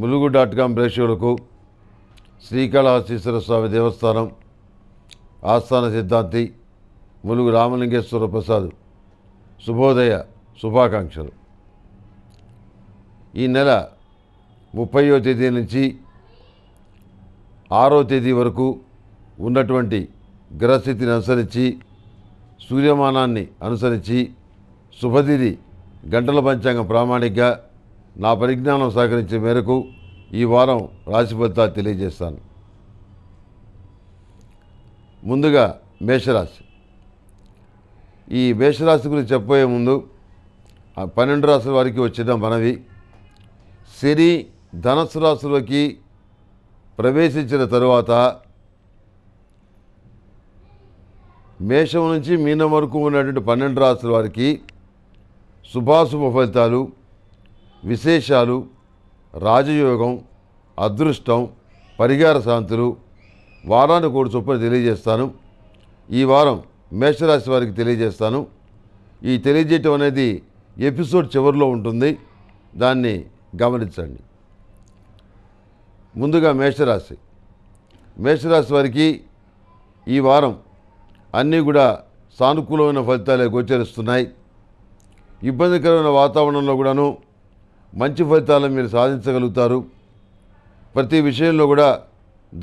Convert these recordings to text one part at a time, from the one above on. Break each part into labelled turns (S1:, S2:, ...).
S1: Mulugu dot com ప్రేక్షకులకు శ్రీకాళహస్తీశ్వర స్వామి దేవస్థానం ఆస్థాన సిద్ధాంతి ములుగు రామలింగేశ్వర ప్రసాద్ శుభోదయ శుభాకాంక్షలు ఈ నెల ముప్పయో తేదీ నుంచి ఆరో తేదీ వరకు ఉన్నటువంటి గ్రహస్థితిని అనుసరించి సూర్యమానాన్ని అనుసరించి శుభదిది గంటల పంచాంగం ప్రామాణికగా నా పరిజ్ఞానం సహకరించే మేరకు ఈ వారం రాశి తెలియజేస్తాను ముందుగా మేషరాశి ఈ మేషరాశి గురించి చెప్పబోయే ముందు పన్నెండు రాశుల వారికి వచ్చిన మనవి శని ధనస్సు రాశులకి ప్రవేశించిన తరువాత మేషం నుంచి మీనం వరకు ఉన్నటువంటి పన్నెండు రాశుల వారికి శుభాశుభ ఫలితాలు విశేషాలు రాజయోగం అదృష్టం పరిహార శాంతులు వారానికి ఒకటి చొప్పున తెలియజేస్తాను ఈ వారం మేషరాశి వారికి తెలియజేస్తాను ఈ తెలియజేయటం అనేది ఎపిసోడ్ చివరిలో ఉంటుంది దాన్ని గమనించండి ముందుగా మేషరాశి మేషరాశి వారికి ఈ వారం అన్నీ కూడా సానుకూలమైన ఫలితాలే గోచరిస్తున్నాయి ఇబ్బందికరమైన వాతావరణంలో కూడాను మంచి ఫలితాలను మీరు సాధించగలుగుతారు ప్రతి విషయంలో కూడా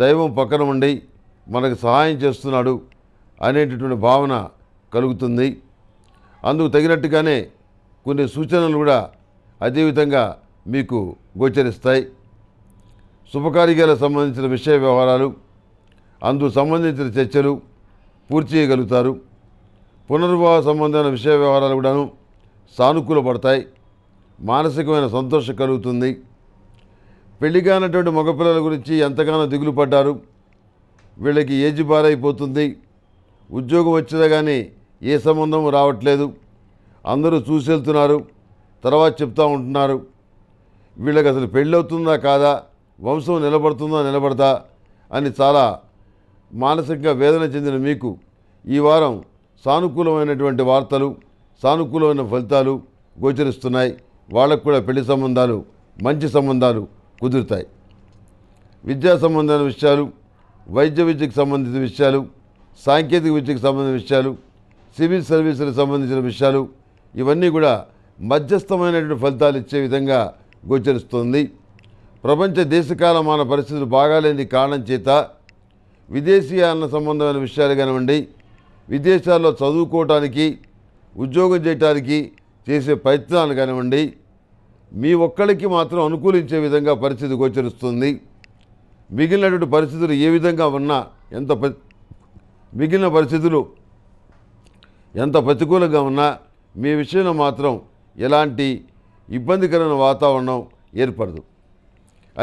S1: దైవం పక్కన ఉండి మనకు సహాయం చేస్తున్నాడు అనేటటువంటి భావన కలుగుతుంది అందుకు తగినట్టుగానే కొన్ని సూచనలు కూడా అదేవిధంగా మీకు గోచరిస్తాయి శుభకార్యాలకు సంబంధించిన విషయ వ్యవహారాలు అందుకు సంబంధించిన చర్చలు పూర్తి చేయగలుగుతారు పునర్వాహ సంబంధమైన విషయ వ్యవహారాలు కూడాను సానుకూలపడతాయి మానసికమైన సంతోషం కలుగుతుంది పెళ్లి కానటువంటి మగపిల్లల గురించి ఎంతగానో దిగులు పడ్డారు వీళ్ళకి ఏజ్ బారైపోతుంది ఉద్యోగం వచ్చినా కానీ ఏ సంబంధం రావట్లేదు అందరూ చూసేళ్తున్నారు తర్వాత చెప్తూ ఉంటున్నారు వీళ్ళకి అసలు పెళ్ళవుతుందా కాదా వంశం నిలబడుతుందా నిలబడతా అని చాలా మానసికంగా వేదన చెందిన మీకు ఈ వారం సానుకూలమైనటువంటి వార్తలు సానుకూలమైన ఫలితాలు గోచరిస్తున్నాయి వాళ్ళకు కూడా పెళ్లి సంబంధాలు మంచి సంబంధాలు కుదురుతాయి విద్యా సంబంధమైన విషయాలు వైద్య విద్యకు సంబంధించిన విషయాలు సాంకేతిక విద్యకు సంబంధించిన విషయాలు సివిల్ సర్వీసులకు సంబంధించిన విషయాలు ఇవన్నీ కూడా మధ్యస్థమైనటువంటి ఫలితాలు ఇచ్చే విధంగా గోచరిస్తుంది ప్రపంచ దేశకాలమాన పరిస్థితులు బాగాలేని కారణం చేత విదేశీయాన సంబంధమైన విషయాలు కానివ్వండి విదేశాల్లో చదువుకోవటానికి ఉద్యోగం చేయటానికి చేసే ప్రయత్నాలు కానివ్వండి మీ ఒక్కడికి మాత్రం అనుకూలించే విధంగా పరిస్థితి గోచరిస్తుంది మిగిలినటువంటి పరిస్థితులు ఏ విధంగా ఉన్నా ఎంత మిగిలిన పరిస్థితులు ఎంత ప్రతికూలంగా ఉన్నా మీ విషయంలో మాత్రం ఎలాంటి ఇబ్బందికరమైన వాతావరణం ఏర్పడదు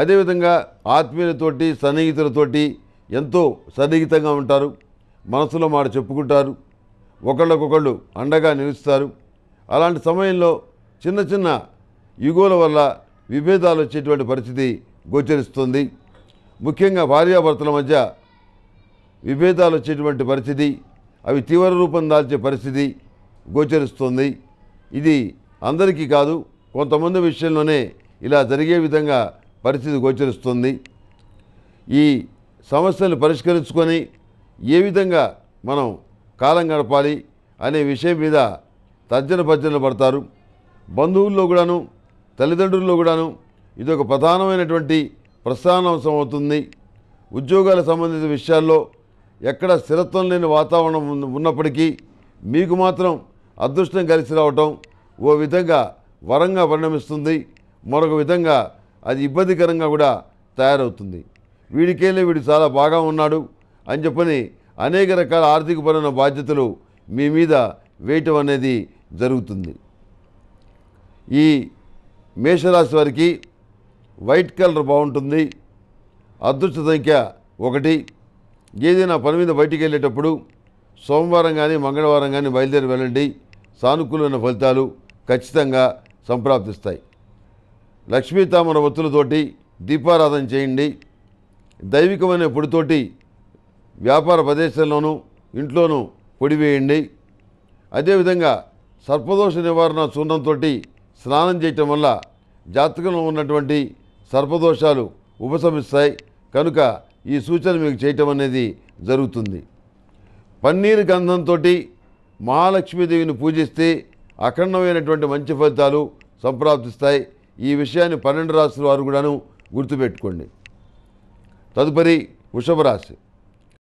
S1: అదేవిధంగా ఆత్మీయులతోటి సన్నిహితులతోటి ఎంతో సన్నిహితంగా ఉంటారు మనసులో మాట చెప్పుకుంటారు ఒకళ్ళకొకళ్ళు అండగా నిలుస్తారు అలాంటి సమయంలో చిన్న చిన్న యుగోల వల్ల విభేదాలు వచ్చేటువంటి పరిస్థితి గోచరిస్తుంది ముఖ్యంగా భార్యాభర్తల మధ్య విభేదాలు వచ్చేటువంటి పరిస్థితి అవి తీవ్ర రూపం దాల్చే పరిస్థితి గోచరిస్తుంది ఇది అందరికీ కాదు కొంతమంది విషయంలోనే ఇలా జరిగే విధంగా పరిస్థితి గోచరిస్తుంది ఈ సమస్యలు పరిష్కరించుకొని ఏ విధంగా మనం కాలం గడపాలి అనే విషయం మీద తర్జన భర్జనలు పడతారు బంధువుల్లో కూడాను తల్లిదండ్రుల్లో కూడాను ఇది ఒక ప్రధానమైనటువంటి ప్రస్థానం అవసరం అవుతుంది ఉద్యోగాలకు సంబంధించిన విషయాల్లో ఎక్కడ స్థిరత్వం లేని వాతావరణం ఉన్నప్పటికీ మీకు మాత్రం అదృష్టం కలిసి రావటం ఓ విధంగా వరంగా పరిణమిస్తుంది మరొక విధంగా అది ఇబ్బందికరంగా కూడా తయారవుతుంది వీడికేలే వీడు చాలా బాగా ఉన్నాడు అని చెప్పని అనేక రకాల ఆర్థికపరమైన బాధ్యతలు మీ మీద వేయటం అనేది జరుగుతుంది ఈ మేషరాశి వారికి వైట్ కలర్ బాగుంటుంది అదృష్ట సంఖ్య ఒకటి ఏదైనా పని మీద బయటికి వెళ్ళేటప్పుడు సోమవారం కానీ మంగళవారం కానీ బయలుదేరి వెళ్ళండి సానుకూలమైన ఫలితాలు ఖచ్చితంగా సంప్రాప్తిస్తాయి లక్ష్మీ తామర ఒత్తులతోటి దీపారాధన చేయండి దైవికమైన పొడితోటి వ్యాపార ప్రదేశాల్లోనూ ఇంట్లోనూ పొడి వేయండి అదేవిధంగా సర్పదోష నివారణ చూర్ణంతో స్నానం చేయటం వల్ల జాతకంలో ఉన్నటువంటి సర్పదోషాలు ఉపశమిస్తాయి కనుక ఈ సూచన మీకు చేయటం అనేది జరుగుతుంది పన్నీరు గంధంతో మహాలక్ష్మీదేవిని పూజిస్తే అఖండమైనటువంటి మంచి ఫలితాలు సంప్రాప్తిస్తాయి ఈ విషయాన్ని పన్నెండు రాశుల వారు కూడాను గుర్తుపెట్టుకోండి తదుపరి వృషభ రాశి